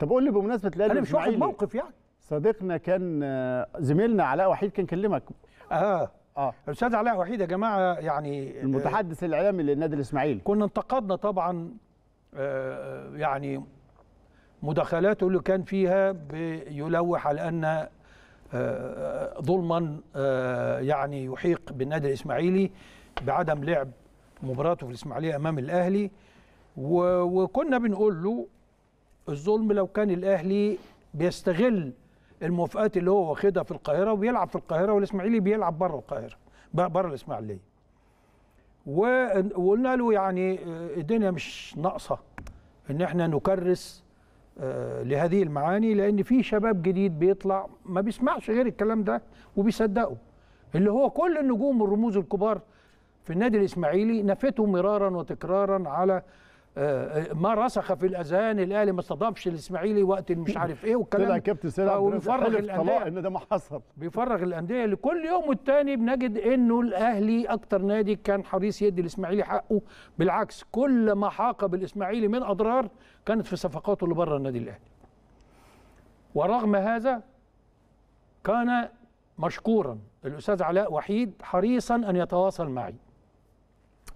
طب قول لي بمناسبه الاهلي انا مش واخد موقف يعني صديقنا كان آه، زميلنا علاء وحيد كان كلمك اه اه الاستاذ علاء وحيد يا جماعه يعني آه، المتحدث الاعلامي للنادي الاسماعيلي كنا انتقدنا طبعا آه, آه، يعني مداخلاته اللي كان فيها بيلوح على ان آه ظلما آه يعني يحيق بالنادي الاسماعيلي بعدم لعب مباراته في الاسماعيليه امام الاهلي وكنا بنقول له الظلم لو كان الاهلي بيستغل الموافقات اللي هو واخدها في القاهره وبيلعب في القاهره والاسماعيلي بيلعب بره القاهره بره الاسماعيليه وقلنا له يعني آه، الدنيا مش ناقصه ان احنا نكرس آه، لهذه المعاني لان في شباب جديد بيطلع ما بيسمعش غير الكلام ده وبيصدقه اللي هو كل النجوم والرموز الكبار في النادي الاسماعيلي نفته مرارا وتكرارا على ما رسخ في الاذهان الاهلي ما استضافش الاسماعيلي وقت مش عارف ايه والكلام طلع كابتن سيد عبد بيفرغ الانديه ان ده ما حصل بيفرغ الانديه لكل يوم والتاني بنجد انه الاهلي اكتر نادي كان حريص يدي الاسماعيلي حقه بالعكس كل ما حاق بالاسماعيلي من اضرار كانت في صفقاته اللي بره النادي الاهلي ورغم هذا كان مشكورا الاستاذ علاء وحيد حريصا ان يتواصل معي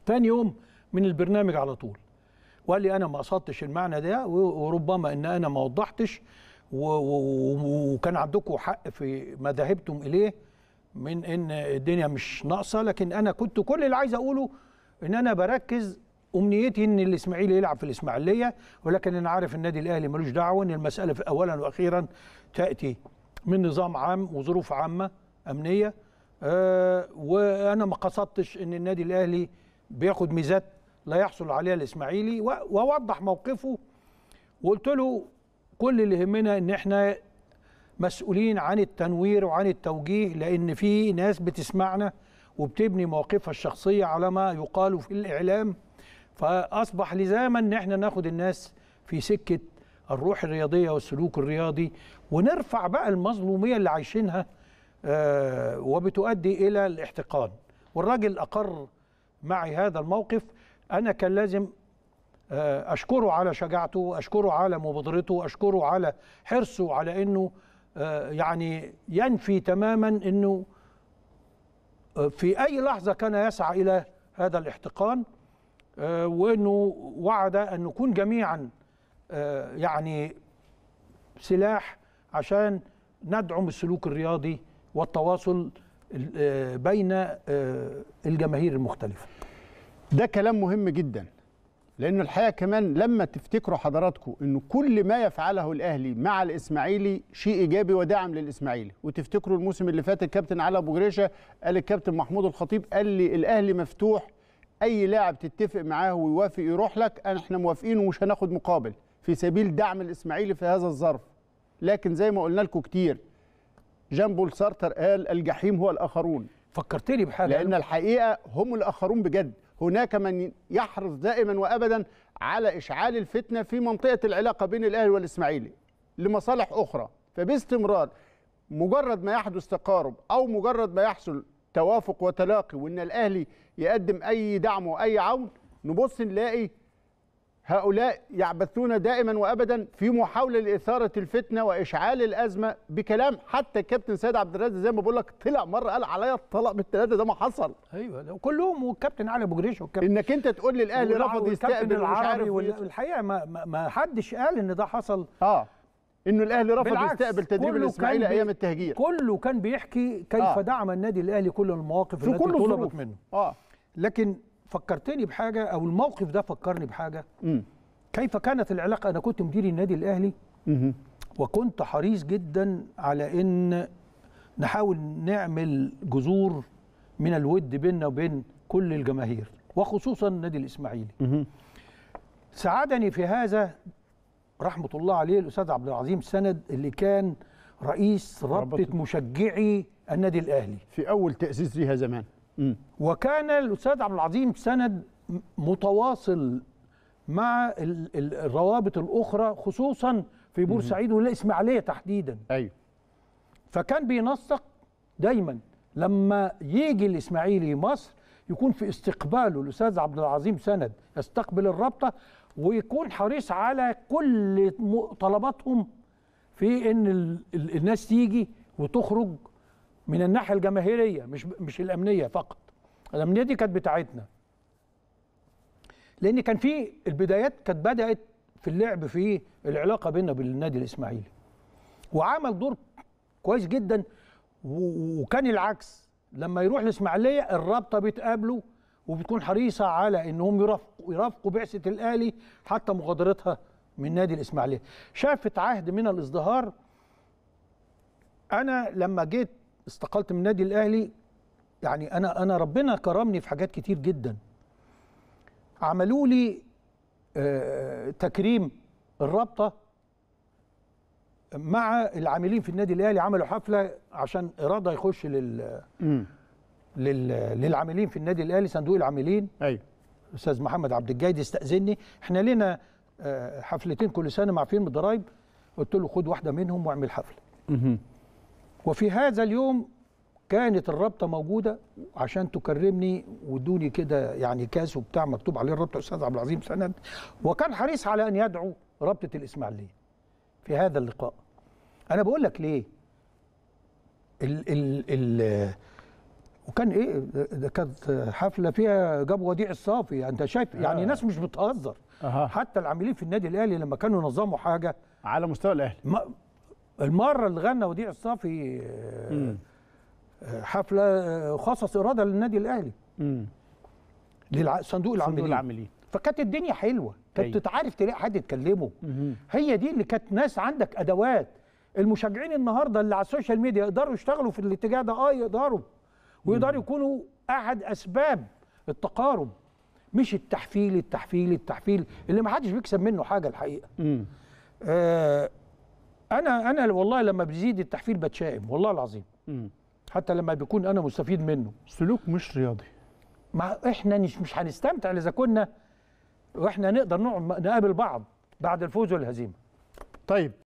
ثاني يوم من البرنامج على طول وقال لي انا ما قصدتش المعنى ده وربما ان انا ما وضحتش وكان عندكم حق في ما ذهبتم اليه من ان الدنيا مش ناقصه لكن انا كنت كل اللي عايز اقوله ان انا بركز امنيتي ان الاسماعيلي يلعب في الاسماعيليه ولكن انا عارف النادي الاهلي ملوش دعوه ان المساله اولا واخيرا تاتي من نظام عام وظروف عامه امنيه أه وانا ما قصدتش ان النادي الاهلي بياخد ميزات لا يحصل عليها الاسماعيلي ووضح موقفه وقلت له كل اللي يهمنا ان احنا مسؤولين عن التنوير وعن التوجيه لان في ناس بتسمعنا وبتبني مواقفها الشخصيه على ما يقال في الاعلام فاصبح لزاما ان احنا ناخد الناس في سكه الروح الرياضيه والسلوك الرياضي ونرفع بقى المظلوميه اللي عايشينها آه، وبتؤدي الى الاحتقان والراجل اقر معي هذا الموقف انا كان لازم آه، اشكره على شجاعته اشكره على مبادرته اشكره على حرصه على انه آه، يعني ينفي تماما انه آه، في اي لحظه كان يسعى الى هذا الاحتقان وانه وعد ان نكون جميعا يعني سلاح عشان ندعم السلوك الرياضي والتواصل بين الجماهير المختلفه ده كلام مهم جدا لأنه الحقيقة كمان لما تفتكروا حضراتكم أن كل ما يفعله الأهلي مع الإسماعيلي شيء إيجابي ودعم للإسماعيلي وتفتكروا الموسم اللي فات الكابتن علي أبو جريشة قال الكابتن محمود الخطيب قال لي الأهلي مفتوح أي لاعب تتفق معاه ويوافق يروح لك إحنا موافقين ومش هناخد مقابل في سبيل دعم الإسماعيلي في هذا الظرف لكن زي ما قلنا لكم كتير جان بول سارتر قال الجحيم هو الآخرون فكرتني بحاجة لأن الحقيقة هم الآخرون بجد هناك من يحرص دائما وابدا على اشعال الفتنه في منطقه العلاقه بين الاهلي والاسماعيلي لمصالح اخرى فباستمرار مجرد ما يحدث تقارب او مجرد ما يحصل توافق وتلاقي وان الاهلي يقدم اي دعم واي عون نبص نلاقي هؤلاء يعبثون دائما وابدا في محاوله لاثاره الفتنه واشعال الازمه بكلام حتى الكابتن سيد عبد الرازق زي ما بقول لك طلع مره قال عليا الطلاق بالثلاثه ده ما حصل ايوه كلهم والكابتن علي ابو جريش والكابتن انك انت تقول لي الاهلي رفض يستقبل العربي والحقيقه ما, ما حدش قال ان ده حصل اه انه الاهلي رفض يستقبل تدريب الاسماعيلي ايام التهجير كله كان بيحكي كيف آه. دعم النادي الاهلي كل المواقف التي طلبت منه اه لكن فكرتني بحاجه او الموقف ده فكرني بحاجه م. كيف كانت العلاقه انا كنت مدير النادي الاهلي م. وكنت حريص جدا على ان نحاول نعمل جذور من الود بيننا وبين كل الجماهير وخصوصا النادي الاسماعيلي ساعدني في هذا رحمه الله عليه الاستاذ عبد العظيم سند اللي كان رئيس رابطه مشجعي النادي الاهلي في اول تاسيس ليها زمان وكان الاستاذ عبد العظيم سند متواصل مع الروابط الاخرى خصوصا في بورسعيد والاسماعيليه تحديدا ايوه فكان بينسق دايما لما يجي الاسماعيلي مصر يكون في استقباله الاستاذ عبد العظيم سند يستقبل الرابطه ويكون حريص على كل طلباتهم في ان الناس تيجي وتخرج من الناحيه الجماهيريه مش مش الامنيه فقط الامنيه دي كانت بتاعتنا لان كان في البدايات كانت بدات في اللعب في العلاقه بيننا بالنادي الاسماعيلي وعمل دور كويس جدا وكان العكس لما يروح الاسماعيليه الرابطه بتقابله وبتكون حريصه على انهم يرافقوا يرافقوا بعثه الاهلي حتى مغادرتها من نادي الاسماعيليه شافت عهد من الازدهار انا لما جيت استقلت من النادي الاهلي يعني انا انا ربنا كرمني في حاجات كتير جدا عملوا لي آه، تكريم الرابطه مع العاملين في النادي الاهلي عملوا حفله عشان اراده يخش لل لل للعاملين في النادي الاهلي صندوق العاملين ايوه استاذ محمد عبد الجيد استاذني احنا لنا آه، حفلتين كل سنه مع فيلم الضرايب قلت له خد واحده منهم واعمل حفله وفي هذا اليوم كانت الرابطه موجوده عشان تكرمني وادوني كده يعني كاس وبتاع مكتوب عليه الرابطه الاستاذ عبد العظيم سند وكان حريص على ان يدعو رابطه الاسماعيليه في هذا اللقاء انا بقول لك ليه ال ال ال وكان ايه ده كانت حفله فيها جابوا وديع الصافي انت شايف آه. يعني آه. ناس مش بتهزر آه. حتى العاملين في النادي الاهلي لما كانوا نظموا حاجه على مستوى الاهلي المره اللي غنى وديع الصافي آه، حفله آه، خصص اراده للنادي الاهلي للصندوق العاملين العاملين فكانت الدنيا حلوه كانت أيوة. تتعرف تلاقي حد تكلمه هي دي اللي كانت ناس عندك ادوات المشجعين النهارده اللي على السوشيال ميديا يقدروا يشتغلوا في الاتجاه ده اه يقدروا ويقدروا يكونوا احد اسباب التقارب مش التحفيل التحفيل التحفيل اللي ما حدش بيكسب منه حاجه الحقيقه آه انا انا والله لما بيزيد التحفيل بتشائم والله العظيم م. حتى لما بيكون انا مستفيد منه سلوك مش رياضي ما احنا مش هنستمتع اذا كنا واحنا نقدر نقعد نقابل بعض بعد الفوز والهزيمه طيب